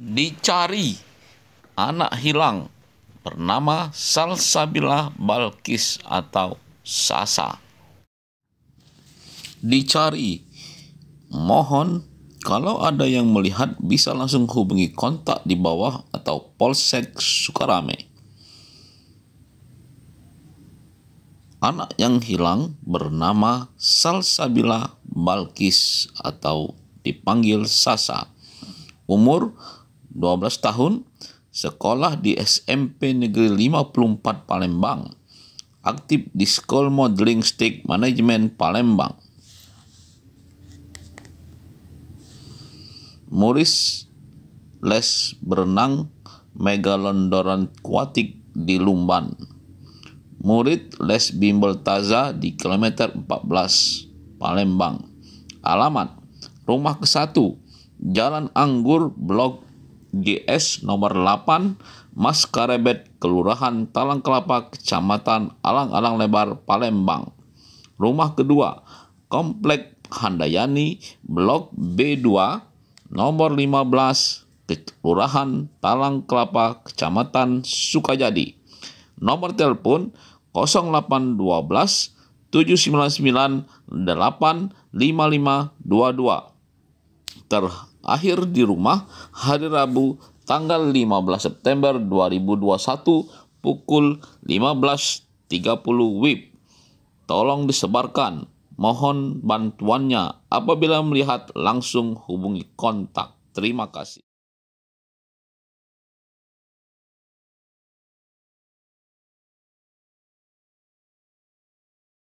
dicari anak hilang bernama Salsabila Balkis atau Sasa. Dicari. Mohon kalau ada yang melihat bisa langsung hubungi kontak di bawah atau Polsek Sukarame. Anak yang hilang bernama Salsabila Balkis atau dipanggil Sasa. Umur 12 tahun, sekolah di SMP Negeri 54 Palembang, aktif di School Modeling Stick Management Palembang. Muris les berenang megalondoran kuatik di Lumban. Murid les bimbel taza di kilometer 14 Palembang. Alamat Rumah ke-1 Jalan Anggur Blok GS nomor 8 Mas Karebet Kelurahan Talang Kelapa Kecamatan Alang-Alang Lebar Palembang. Rumah kedua Komplek Handayani Blok B2 nomor 15 Kelurahan Talang Kelapa Kecamatan Sukajadi. Nomor telepon 0812 799 22 terakhir di rumah hari Rabu tanggal 15 September 2021 pukul 15.30 WIB. Tolong disebarkan. Mohon bantuannya apabila melihat langsung hubungi kontak. Terima kasih.